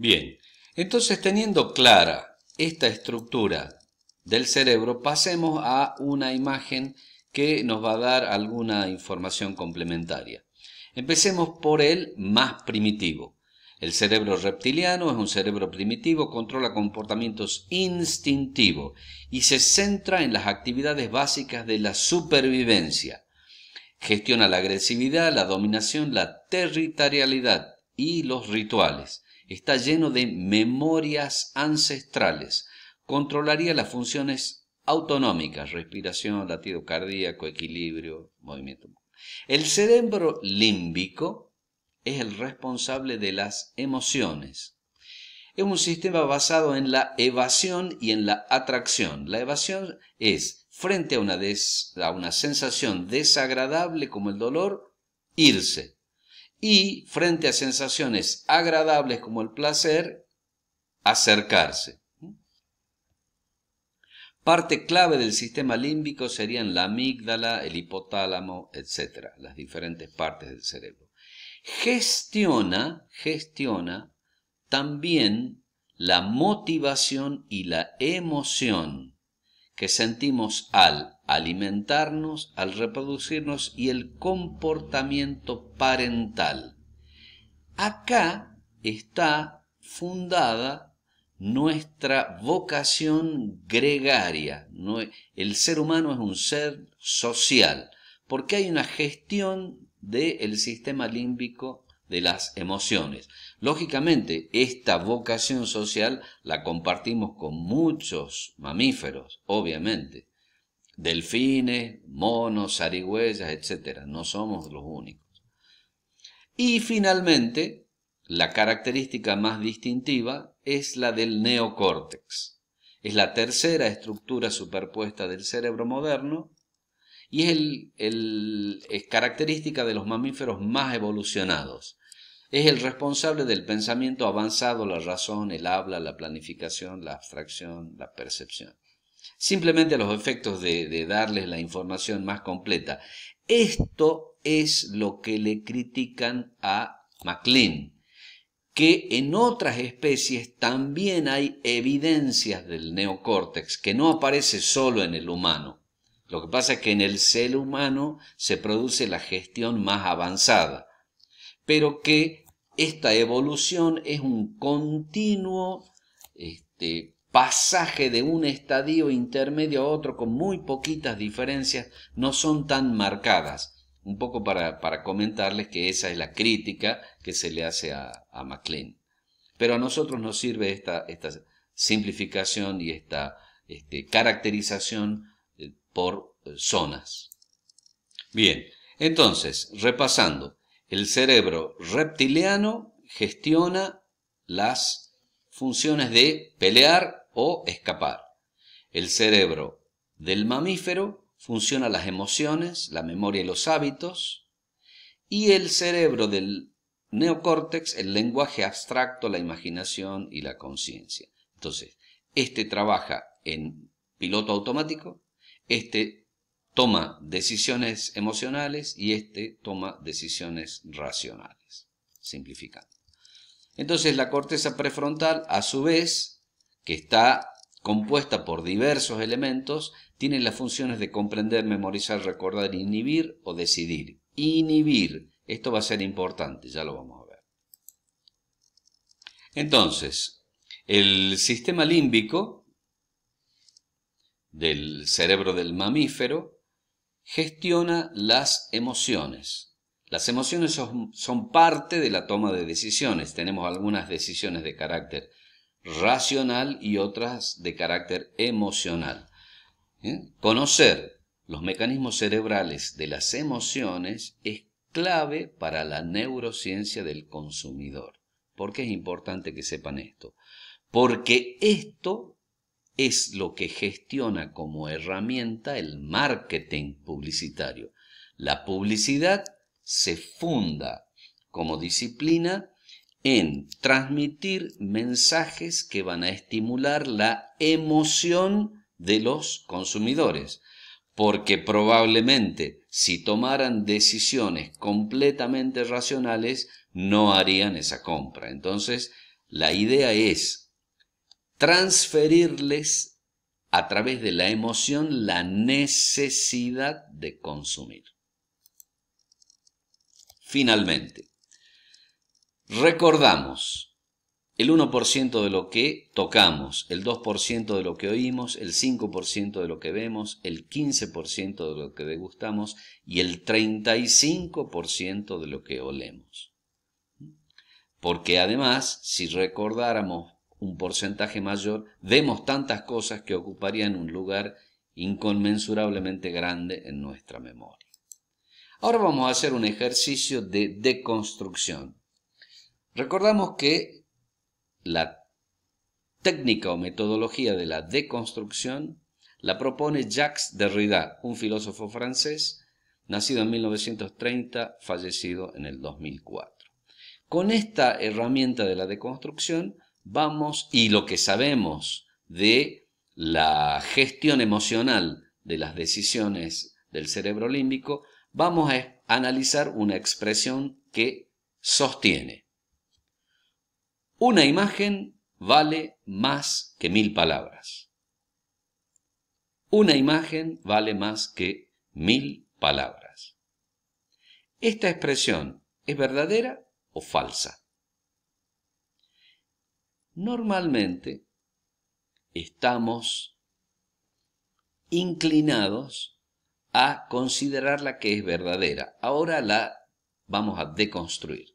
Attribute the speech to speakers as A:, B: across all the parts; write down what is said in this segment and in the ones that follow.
A: Bien, entonces teniendo clara esta estructura del cerebro, pasemos a una imagen que nos va a dar alguna información complementaria. Empecemos por el más primitivo. El cerebro reptiliano es un cerebro primitivo, controla comportamientos instintivos y se centra en las actividades básicas de la supervivencia. Gestiona la agresividad, la dominación, la territorialidad y los rituales está lleno de memorias ancestrales. Controlaría las funciones autonómicas, respiración, latido cardíaco, equilibrio, movimiento. El cerebro límbico es el responsable de las emociones. Es un sistema basado en la evasión y en la atracción. La evasión es, frente a una, una sensación desagradable como el dolor, irse y frente a sensaciones agradables como el placer, acercarse. Parte clave del sistema límbico serían la amígdala, el hipotálamo, etc., las diferentes partes del cerebro. Gestiona, gestiona también la motivación y la emoción que sentimos al alimentarnos, al reproducirnos y el comportamiento parental. Acá está fundada nuestra vocación gregaria. El ser humano es un ser social, porque hay una gestión del sistema límbico de las emociones. Lógicamente, esta vocación social la compartimos con muchos mamíferos, obviamente. Delfines, monos, zarigüeyas, etc. No somos los únicos. Y finalmente, la característica más distintiva es la del neocórtex. Es la tercera estructura superpuesta del cerebro moderno y es, característica de los mamíferos más evolucionados. Es el responsable del pensamiento avanzado, la razón, el habla, la planificación, la abstracción, la percepción. Simplemente los efectos de, de darles la información más completa. Esto es lo que le critican a MacLean que en otras especies también hay evidencias del neocórtex, que no aparece solo en el humano. Lo que pasa es que en el ser humano se produce la gestión más avanzada, pero que esta evolución es un continuo este, pasaje de un estadio intermedio a otro con muy poquitas diferencias, no son tan marcadas. Un poco para, para comentarles que esa es la crítica que se le hace a, MacLean. Pero a nosotros nos sirve esta, esta simplificación y esta este, caracterización por zonas. Bien, entonces, repasando, el cerebro reptiliano gestiona las funciones de pelear o escapar. El cerebro del mamífero funciona las emociones, la memoria y los hábitos. Y el cerebro del neocórtex, el lenguaje abstracto, la imaginación y la conciencia. Entonces, este trabaja en piloto automático, este toma decisiones emocionales y este toma decisiones racionales, simplificando. Entonces la corteza prefrontal, a su vez, que está compuesta por diversos elementos, tiene las funciones de comprender, memorizar, recordar, inhibir o decidir. Inhibir, esto va a ser importante, ya lo vamos a ver. Entonces, el sistema límbico del cerebro del mamífero, gestiona las emociones. Las emociones son, parte de la toma de decisiones. Tenemos algunas decisiones de carácter racional y otras de carácter emocional. ¿Eh? Conocer los mecanismos cerebrales de las emociones es clave para la neurociencia del consumidor. ¿Por qué es importante que sepan esto? Porque esto es lo que gestiona como herramienta el marketing publicitario. La publicidad se funda como disciplina en transmitir mensajes que van a estimular la emoción de los consumidores, porque probablemente si tomaran decisiones completamente racionales no harían esa compra. Entonces, la idea es transferirles a través de la emoción la necesidad de consumir. Finalmente, recordamos el 1% de lo que tocamos, el 2% de lo que oímos, el 5% de lo que vemos, el 15% de lo que degustamos y el 35% de lo que olemos. Porque además, si recordáramos un porcentaje mayor, vemos tantas cosas que ocuparían un lugar inconmensurablemente grande en nuestra memoria. Ahora vamos a hacer un ejercicio de deconstrucción. Recordamos que la técnica o metodología de la deconstrucción la propone Jacques Derrida, un filósofo francés, nacido en 1930, fallecido en el 2004. Con esta herramienta de la deconstrucción, vamos y lo que sabemos de la gestión emocional de las decisiones del cerebro límbico, vamos a analizar una expresión que sostiene. Una imagen vale más que mil palabras. Una imagen vale más que mil palabras. ¿Esta expresión es verdadera o falsa? normalmente estamos inclinados a considerar la que es verdadera. Ahora la vamos a deconstruir.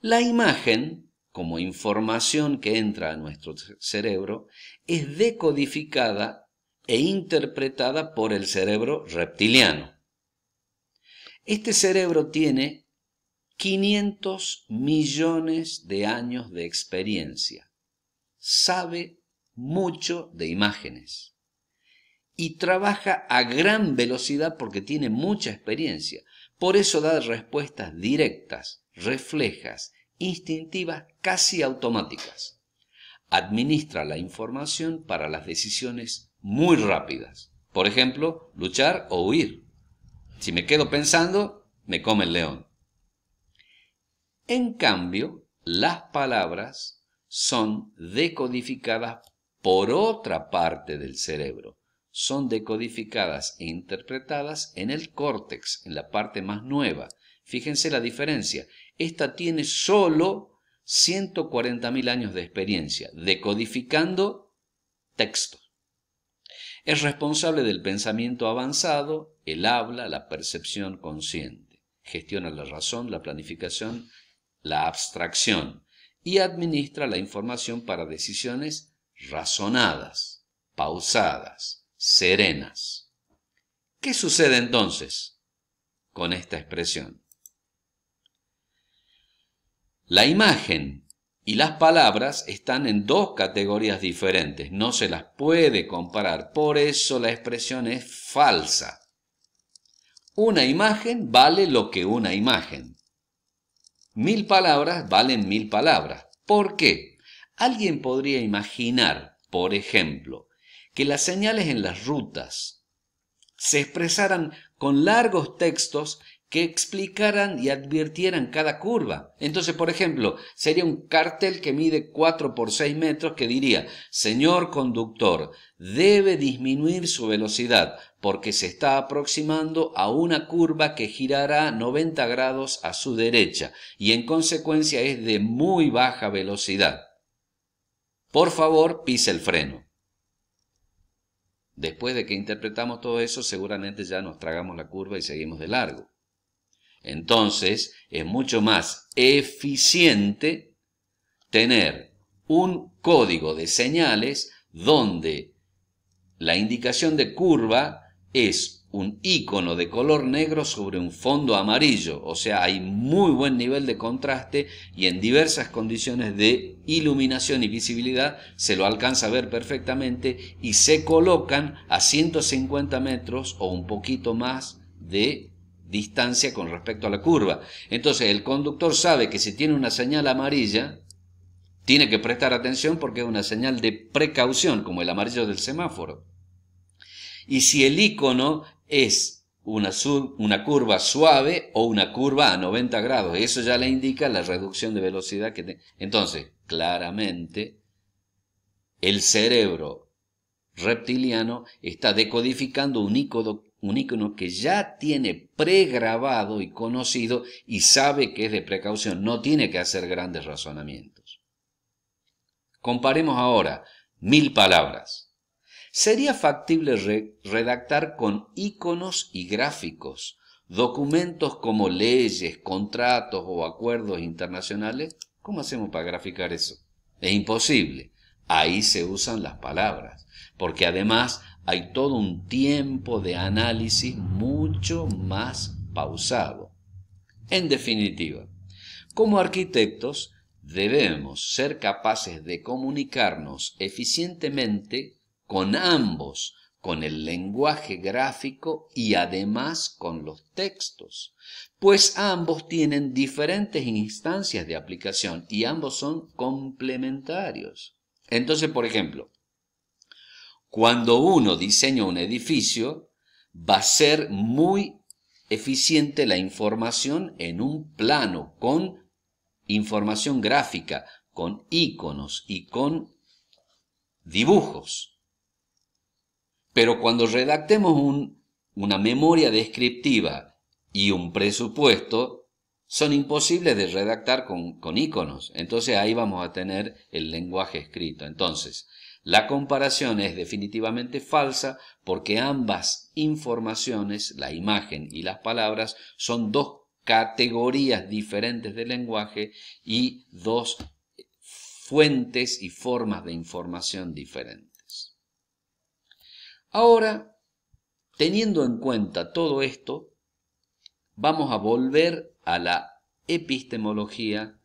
A: La imagen, como información que entra a nuestro cerebro, es decodificada e interpretada por el cerebro reptiliano. Este cerebro tiene 500 millones de años de experiencia. Sabe mucho de imágenes. Y trabaja a gran velocidad porque tiene mucha experiencia. Por eso da respuestas directas, reflejas, instintivas, casi automáticas. Administra la información para las decisiones muy rápidas. Por ejemplo, luchar o huir. Si me quedo pensando, me come el león. En cambio, las palabras son decodificadas por otra parte del cerebro. Son decodificadas e interpretadas en el córtex, en la parte más nueva. Fíjense la diferencia. Esta tiene solo 140.000 años de experiencia decodificando textos. Es responsable del pensamiento avanzado, el habla, la percepción consciente. Gestiona la razón, la planificación, la abstracción y administra la información para decisiones razonadas, pausadas, serenas. ¿Qué sucede entonces con esta expresión? La imagen y las palabras están en dos categorías diferentes, no se las puede comparar, por eso la expresión es falsa. Una imagen vale lo que una imagen. Mil palabras valen mil palabras. ¿Por qué? Alguien podría imaginar, por ejemplo, que las señales en las rutas se expresaran con largos textos que explicaran y advirtieran cada curva. Entonces, por ejemplo, sería un cartel que mide 4 por 6 metros que diría, señor conductor, debe disminuir su velocidad porque se está aproximando a una curva que girará 90 grados a su derecha y en consecuencia es de muy baja velocidad. Por favor, pise el freno. Después de que interpretamos todo eso, seguramente ya nos tragamos la curva y seguimos de largo. Entonces, es mucho más eficiente tener un código de señales donde la indicación de curva es un icono de color negro sobre un fondo amarillo, o sea, hay muy buen nivel de contraste y en diversas condiciones de iluminación y visibilidad se lo alcanza a ver perfectamente y se colocan a 150 metros o un poquito más de distancia con respecto a la curva. Entonces el conductor sabe que si tiene una señal amarilla, tiene que prestar atención porque es una señal de precaución, como el amarillo del semáforo. Y si el icono es una, una curva suave o una curva a 90 grados, eso ya le indica la reducción de velocidad que Entonces, claramente, el cerebro reptiliano está decodificando un icono, un icono que ya tiene pregrabado y conocido y sabe que es de precaución, no tiene que hacer grandes razonamientos. Comparemos ahora mil palabras. Sería factible redactar con iconos y gráficos documentos como leyes, contratos o acuerdos internacionales. ¿Cómo hacemos para graficar eso? Es imposible. Ahí se usan las palabras, porque además hay todo un tiempo de análisis mucho más pausado. En definitiva, como arquitectos debemos ser capaces de comunicarnos eficientemente con ambos, con el lenguaje gráfico y además con los textos, pues ambos tienen diferentes instancias de aplicación y ambos son complementarios. Entonces, por ejemplo, cuando uno diseña un edificio, va a ser muy eficiente la información en un plano con información gráfica, con iconos y con dibujos. Pero cuando redactemos una memoria descriptiva y un presupuesto, son imposibles de redactar con, con iconos. Entonces ahí vamos a tener el lenguaje escrito. Entonces, la comparación es definitivamente falsa porque ambas informaciones, la imagen y las palabras, son dos categorías diferentes del lenguaje y dos fuentes y formas de información diferentes. Ahora, teniendo en cuenta todo esto, vamos a volver a la epistemología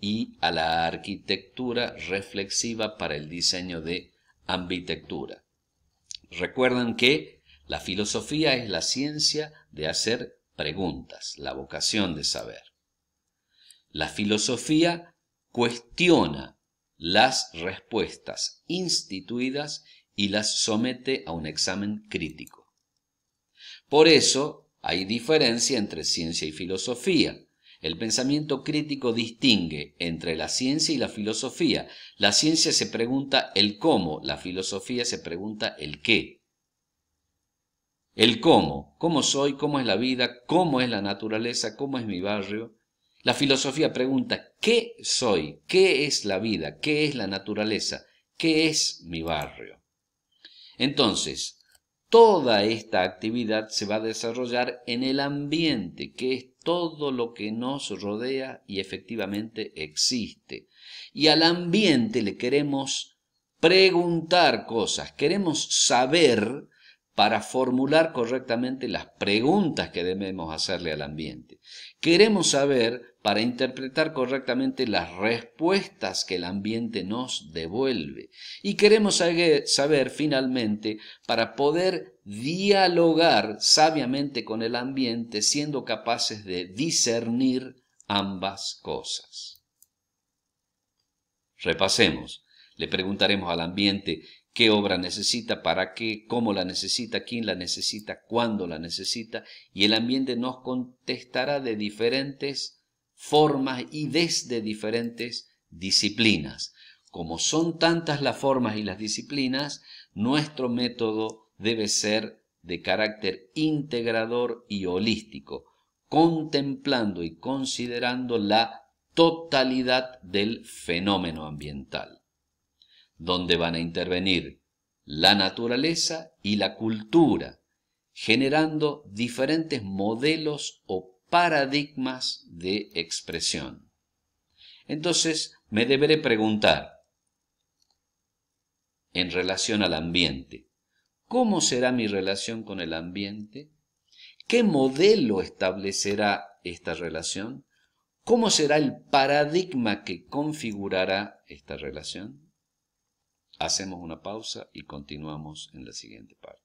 A: y a la arquitectura reflexiva para el diseño de ambitectura. Recuerden que la filosofía es la ciencia de hacer preguntas, la vocación de saber. La filosofía cuestiona las respuestas instituidas y las somete a un examen crítico. Por eso, hay diferencia entre ciencia y filosofía. El pensamiento crítico distingue entre la ciencia y la filosofía. La ciencia se pregunta el cómo, la filosofía se pregunta el qué. El cómo, cómo soy, cómo es la vida, cómo es la naturaleza, cómo es mi barrio. La filosofía pregunta qué soy, qué es la vida, qué es la naturaleza, qué es mi barrio. Entonces, toda esta actividad se va a desarrollar en el ambiente, que es todo lo que nos rodea y efectivamente existe. Y al ambiente le queremos preguntar cosas, queremos saber para formular correctamente las preguntas que debemos hacerle al ambiente. Queremos saber para interpretar correctamente las respuestas que el ambiente nos devuelve. Y queremos saber finalmente, para poder dialogar sabiamente con el ambiente, siendo capaces de discernir ambas cosas. Repasemos. Le preguntaremos al ambiente qué obra necesita, para qué, cómo la necesita, quién la necesita, cuándo la necesita, y el ambiente nos contestará de diferentes formas y desde diferentes disciplinas. Como son tantas las formas y las disciplinas, nuestro método debe ser de carácter integrador y holístico, contemplando y considerando la totalidad del fenómeno ambiental, donde van a intervenir la naturaleza y la cultura, generando diferentes modelos o paradigmas de expresión. Entonces me deberé preguntar, en relación al ambiente, ¿cómo será mi relación con el ambiente? ¿Qué modelo establecerá esta relación? ¿Cómo será el paradigma que configurará esta relación? Hacemos una pausa y continuamos en la siguiente parte.